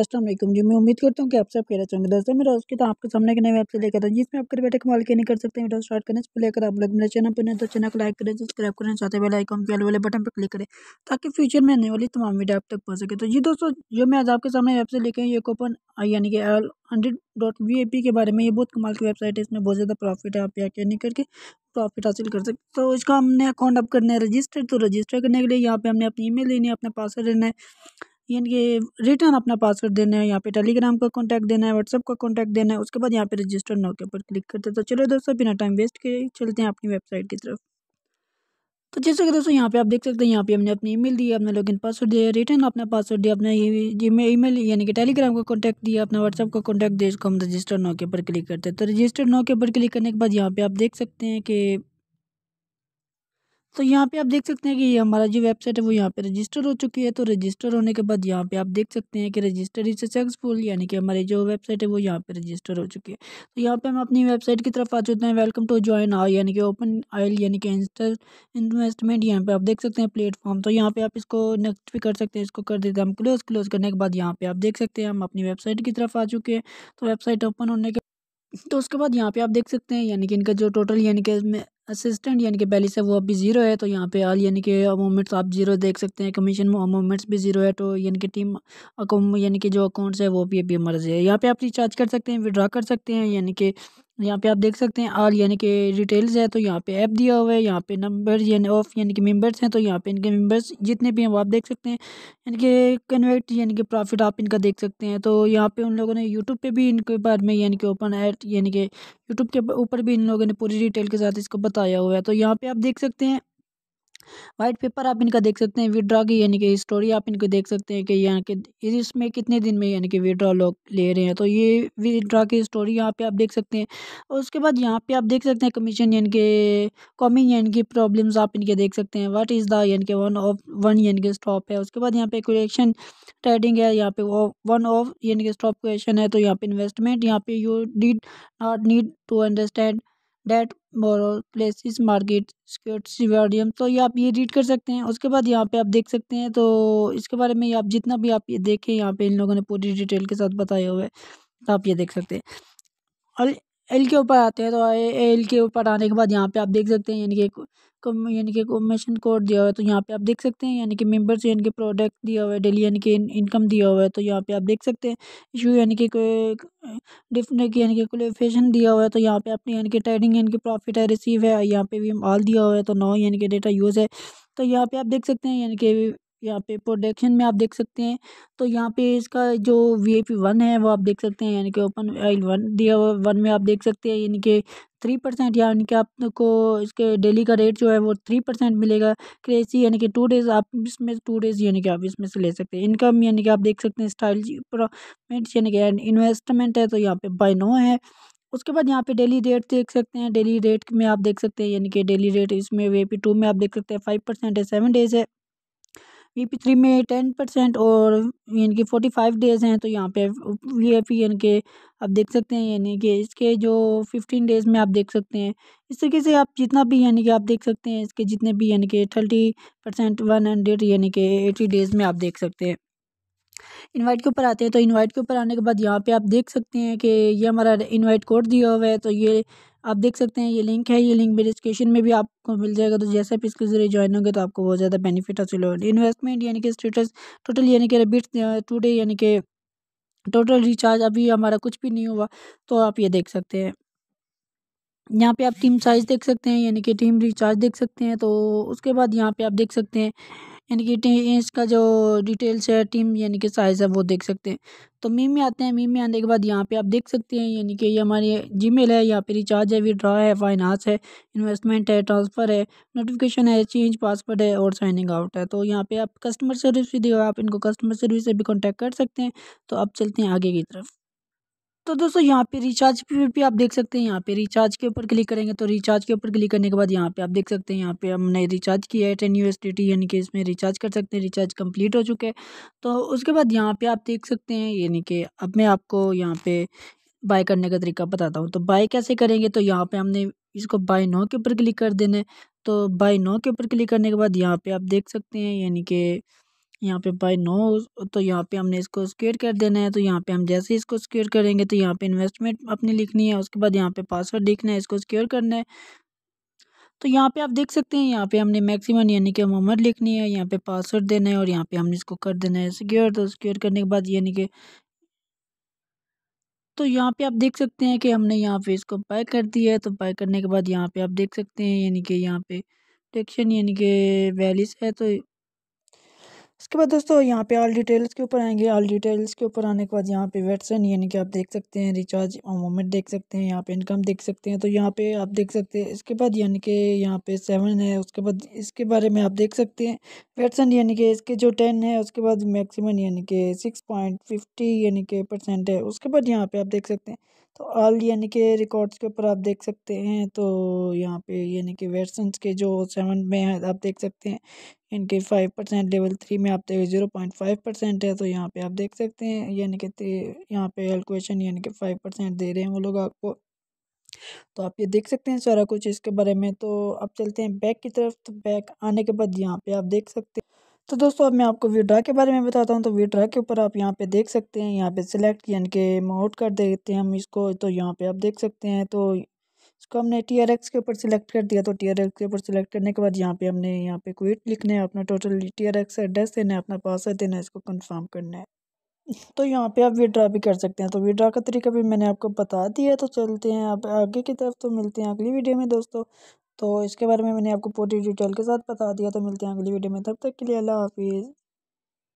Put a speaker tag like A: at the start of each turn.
A: असलम जी मैं उम्मीद करता हूँ कि आप सब कहना रहे दोस्तों मेरा उसके तो आपके सामने के नए वेब से लेकर जिसमें आप घर बैठे कमाल के नहीं कर सकते वीडियो स्टार्ट करने से लेकर आप लोग मेरे चैनल पर नहीं तो चैनल को लाइक करें सब्सक्राइब करें चाहते बेल लाइक के वाले बटन पर क्लिक करें ताकि फ्यूचर में आने वाली तमाम वीडियो आप तक पहुँच सके तो जी दोस्तों जो मैं आज आपके सामने वेब से लेकर ये कूपन यानी कि एल हंड्रेड डॉट वी के बारे में ये बहुत कमाल की वेबसाइट है इसमें बहुत ज़्यादा प्रॉफिट है आप यहाँ नहीं करके प्रॉफिट हासिल कर सकते तो इसका हमने अकाउंट अप करना है रजिस्टर तो रजिस्टर करने के लिए यहाँ पर हमने अपनी ईमेल लेनी है अपना पासवर्ड लेना है यानी कि रिटर्न अपना पासवर्ड देना है यहाँ पे टेलीग्राम का कॉन्टैक्ट देना है व्हाट्सअप का कॉन्टैक्ट देना है उसके बाद यहाँ पे रजिस्टर नाउ के ऊपर क्लिक करते हैं तो चलो दोस्तों बिना टाइम वेस्ट किए चलते हैं अपनी वेबसाइट की तरफ तो जैसे कि दोस्तों यहाँ पे आप देख सकते हैं यहाँ पे हमने अपनी ईमेल दी अपना लॉगिन पासवर्ड दिया रिटर्न अपना पासवर्ड दिया अपना ई मेल यानी कि टेलीग्राम का कॉन्टैक्ट दिया अपना व्हाट्सअप का कॉन्टैक्ट दिया इसको हम रजिस्टर नाउ के ऊपर क्लिक करते हैं तो रजिस्टर नाउ के ऊपर क्लिक करने के बाद यहाँ पे आप देख सकते हैं कि तो यहाँ पे आप देख सकते हैं कि ये हमारा जो वेबसाइट है वो यहाँ पे रजिस्टर हो चुकी है तो रजिस्टर होने के बाद यहाँ पे आप देख सकते हैं कि रजिस्टर इज सक्सेसफुल यानी कि हमारी जो वेबसाइट है वो यहाँ पे रजिस्टर हो चुकी है तो यहाँ पे हम अपनी वेबसाइट की तरफ आ चुके हैं वेलकम टू ज्वाइन आल यानी कि ओपन आयल यानी कि इंस्टर इन्वेस्टमेंट यहाँ पर आप देख सकते हैं प्लेटफॉर्म तो यहाँ पर आप इसको नेक्स्ट भी कर सकते हैं इसको कर देते हैं हम क्लोज क्लोज करने के बाद यहाँ पे आप देख सकते हैं हम अपनी वेबसाइट की तरफ आ चुके हैं तो वेबसाइट ओपन होने के तो उसके बाद यहाँ पे आप देख सकते हैं यानी कि इनका जो टोटल यानी कि असिस्टेंट यानी कि पहले से वो अभी ज़ीरो है तो यहाँ पे आल यानी कि मोमेंट्स तो आप जीरो देख सकते हैं कमीशन मोमेंट्स भी ज़ीरो है तो यानी कि टीम अकाउंट यानी कि जो अकाउंट्स है वो भी अभी मर्जी है यहाँ पे आप रिचार्ज कर सकते हैं विड्रा कर सकते हैं यानी कि यहाँ पे आप देख सकते हैं आल यानी कि डिटेल्स है तो यहाँ पे ऐप दिया हुआ है यहाँ पे नंबर यानी ऑफ यानी कि मेंबर्स हैं तो यहाँ पे इनके मेंबर्स जितने भी हैं वो आप देख सकते हैं यानी कि कन्वर्ट यानी कि प्रॉफिट आप इनका देख सकते हैं तो यहाँ पे उन लोगों ने यूट्यूब पे भी इनके बारे में यानी कि ओपन एट यानी कि यूट्यूब के ऊपर भी इन लोगों ने पूरी डिटेल के साथ इसको बताया हुआ है तो यहाँ पर आप देख सकते हैं वाइट पेपर आप इनका देख सकते हैं विड्रॉ की यानी कि स्टोरी आप इनको देख सकते हैं कि यहाँ के इसमें कितने दिन में यानी कि विड्रॉ लोग ले रहे हैं तो ये विड्रॉ की स्टोरी यहाँ पे आप देख सकते हैं और उसके बाद यहाँ पे आप देख सकते हैं कमीशन यानी कि कॉमिंग यानी कि प्रॉब्लम्स आप इनके देख सकते हैं वट इज़ द यानी कि वन ऑफ वन यानी कि स्टॉप है उसके बाद यहाँ पे क्रिएक्शन ट्रेडिंग है यहाँ पे वन ऑफ यानी कि स्टॉप क्रिएशन है तो यहाँ पे इन्वेस्टमेंट यहाँ पे you did not need to understand debt borrow places market स्क्योटिवरियम तो ये आप ये रीड कर सकते हैं उसके बाद यहाँ पे आप देख सकते हैं तो इसके बारे में आप जितना भी आप ये देखें यहाँ पे इन लोगों ने पूरी डिटेल के साथ बताया हुआ है तो आप ये देख सकते हैं और एल के ऊपर आते हैं तो एल के ऊपर आने के बाद यहाँ पे आप देख सकते हैं यानी कि यानी कि कमीशन कोड दिया हुआ है तो यहाँ पे आप देख सकते हैं यानी कि मेम्बर्स यानी कि प्रोडक्ट दिया हुआ है डेली यानी कि इनकम दिया हुआ है तो यहाँ पे आप देख सकते हैं इशू यानी कि डिफरेंट यानी कि क्वालिफिकेशन दिया हुआ है तो यहाँ पे आपने यानी कि ट्रेडिंग यानी कि प्रॉफिट है रिसीव है यहाँ पे भी माल दिया हुआ है तो नौ यानी कि डेटा यूज़ है तो यहाँ पे आप देख सकते हैं यानी कि यहाँ पे प्रोडक्शन में आप देख सकते हैं तो यहाँ पे इसका जो वी ए पी वन है वो आप देख सकते हैं यानी कि ओपन आई वन दिया हुआ वन में आप देख सकते हैं यानी कि थ्री परसेंट यानी कि आपको इसके डेली का रेट जो है वो थ्री परसेंट मिलेगा क्रेसी यानी कि टू डेज़ आप इसमें टू डेज़ यानी कि आप इसमें से ले सकते हैं इनकम यानी कि आप देख सकते हैं स्टाइल प्रॉफिट यानी कि इन्वेस्टमेंट है तो यहाँ पे बाई नो है उसके बाद यहाँ पे डेली रेट देख सकते हैं डेली रेट में आप देख सकते हैं यानी कि डेली रेट इसमें वे पी टू में आप देख सकते हैं फाइव परसेंट है सेवन डेज़ है वी पी थ्री में टेन परसेंट और यानी कि फोर्टी फाइव डेज़ हैं तो यहाँ पे वी एफ ई यानी कि आप देख सकते हैं यानी कि इसके जो फिफ्टीन डेज़ में आप देख सकते हैं इस तरीके से आप जितना भी यानी कि आप देख सकते हैं इसके जितने भी यानी कि थर्टी परसेंट वन हंड्रेड यानी कि एटी डेज़ में आप देख सकते हैं इनवाइट के ऊपर आते हैं तो इनवाइट के ऊपर आने के बाद यहाँ पे आप देख सकते हैं कि ये हमारा इनवाइट कोड दिया हुआ है तो ये आप देख सकते हैं ये लिंक है ये लिंक मेरे डिस्क्रिप्शन में भी आपको मिल जाएगा तो जैसे आप इसके जरिए ज्वाइन होंगे तो आपको बहुत ज़्यादा बेनिफिट हासिल होगा इन्वेस्टमेंट यानी कि स्टेटस टोटल यानी कि रबिट टूडे यानी कि टोटल रिचार्ज अभी हमारा कुछ भी नहीं हुआ तो आप ये देख सकते हैं यहाँ पे आप टीम साइज देख सकते हैं यानी कि टीम रिचार्ज देख सकते हैं तो उसके बाद यहाँ पे आप देख सकते हैं यानी कि इसका जो डिटेल्स है टीम यानी कि साइज़ है वो देख सकते हैं तो मीम में आते हैं मीम में आने के बाद यहाँ पे आप देख सकते हैं यानी कि ये हमारी मेल है यहाँ पे रिचार्ज है विड्रा है फाइनांस है इन्वेस्टमेंट है ट्रांसफ़र है नोटिफिकेशन है चेंज पासवर्ड है और साइनिंग आउट है तो यहाँ पर आप कस्टमर सर्विस भी देगा आप इनको कस्टमर सर्विस से भी कॉन्टैक्ट कर सकते हैं तो आप चलते हैं आगे की तरफ तो दोस्तों यहाँ पे रिचार्ज पे आप देख सकते हैं यहाँ पे रिचार्ज के ऊपर क्लिक करेंगे तो रिचार्ज के ऊपर क्लिक करने के बाद यहाँ पे आप देख सकते हैं यहाँ पे हमने रिचार्ज किया है टेन यू एस टी यानी कि इसमें रिचार्ज कर सकते हैं रिचार्ज कंप्लीट हो चुके हैं तो उसके बाद यहाँ पे आप देख सकते हैं यानी कि अब मैं आपको यहाँ पे बाय करने का तरीका बताता हूँ तो बाय कैसे करेंगे तो यहाँ पे हमने इसको बाय नो के ऊपर क्लिक कर देना है तो बाय नो के ऊपर क्लिक करने के बाद यहाँ पे आप देख सकते हैं यानी कि यहाँ पे बाई नो तो यहाँ पे हमने इसको स्क्योर कर देना है तो यहाँ पे हम जैसे इसको स्क्योर करेंगे तो यहाँ पे इन्वेस्टमेंट अपनी लिखनी है उसके बाद यहाँ पे पासवर्ड लिखना है इसको स्क्योर करना है तो यहाँ पे आप देख सकते हैं यहाँ पे हमने मैक्सिमम यानी कि मोहम्मद लिखनी है यहाँ पे पासवर्ड देना है और यहाँ पे हमने इसको कर देना है सिक्योर तो सिक्योर करने के बाद यानी कि तो यहाँ पे आप देख सकते हैं कि हमने यहाँ पे इसको बाय कर दिया है तो बाय करने के बाद यहाँ पे आप देख सकते हैं यानी कि यहाँ पे टेक्शन यानी कि वैलिस है तो उसके बाद दोस्तों यहाँ पे ऑल डिटेल्स के ऊपर आएंगे ऑल डिटेल्स के ऊपर आने के बाद यहाँ पे वेटसन यानी कि आप देख सकते हैं रिचार्ज मोमेंट देख सकते हैं यहाँ पे इनकम देख सकते हैं तो यहाँ पे आप देख सकते हैं इसके बाद यानी कि यहाँ पे सेवन है उसके बाद इसके बारे में आप देख सकते हैं वेटसन यानी कि इसके जो टेन है उसके बाद मैक्सिमम यानी कि सिक्स पॉइंट फिफ्टी यानी कि परसेंट है उसके बाद यहाँ पर आप देख सकते हैं तो ऑल यानी कि रिकॉर्ड्स के ऊपर आप देख सकते हैं तो यहाँ पे यानी कि वर्सन के जो सेवन में है आप देख सकते हैं इनके फाइव परसेंट लेवल थ्री में आप देखिए ज़ीरो पॉइंट फाइव परसेंट है तो यहाँ पे आप देख सकते हैं यानी कि यहाँ पे एलकुएशन यानी कि फाइव परसेंट दे रहे हैं वो लोग आपको तो आप ये देख सकते हैं सारा कुछ इसके बारे में तो आप चलते हैं बैक की तरफ तो बैक आने के बाद यहाँ पर आप देख सकते हैं तो दोस्तों अब मैं आपको विड्रा के बारे में बताता हूँ तो विड्रा के ऊपर आप यहाँ पे देख सकते हैं यहाँ पे सिलेक्ट यानी कि माउट कर देते हैं हम इसको तो यहाँ पे आप देख सकते हैं तो इसको हमने टी आर एक्स के ऊपर सिलेक्ट कर दिया तो टी आर एक्स के ऊपर सिलेक्ट करने के बाद यहाँ पे हमने यहाँ पे क्विट लिखना है अपना total T R X address देना है अपना पासवर्ड देना है इसको कन्फर्म करना है तो यहाँ पे आप विड्रा भी कर सकते हैं तो विड्रा का तरीका भी मैंने आपको बता दिया तो चलते हैं आप आगे की तरफ तो मिलते हैं अगली वीडियो में दोस्तों तो इसके बारे में मैंने आपको पूरी डिटेल के साथ बता दिया तो मिलते हैं अगली वीडियो में तब तक के लिए अल्लाह हाफिज़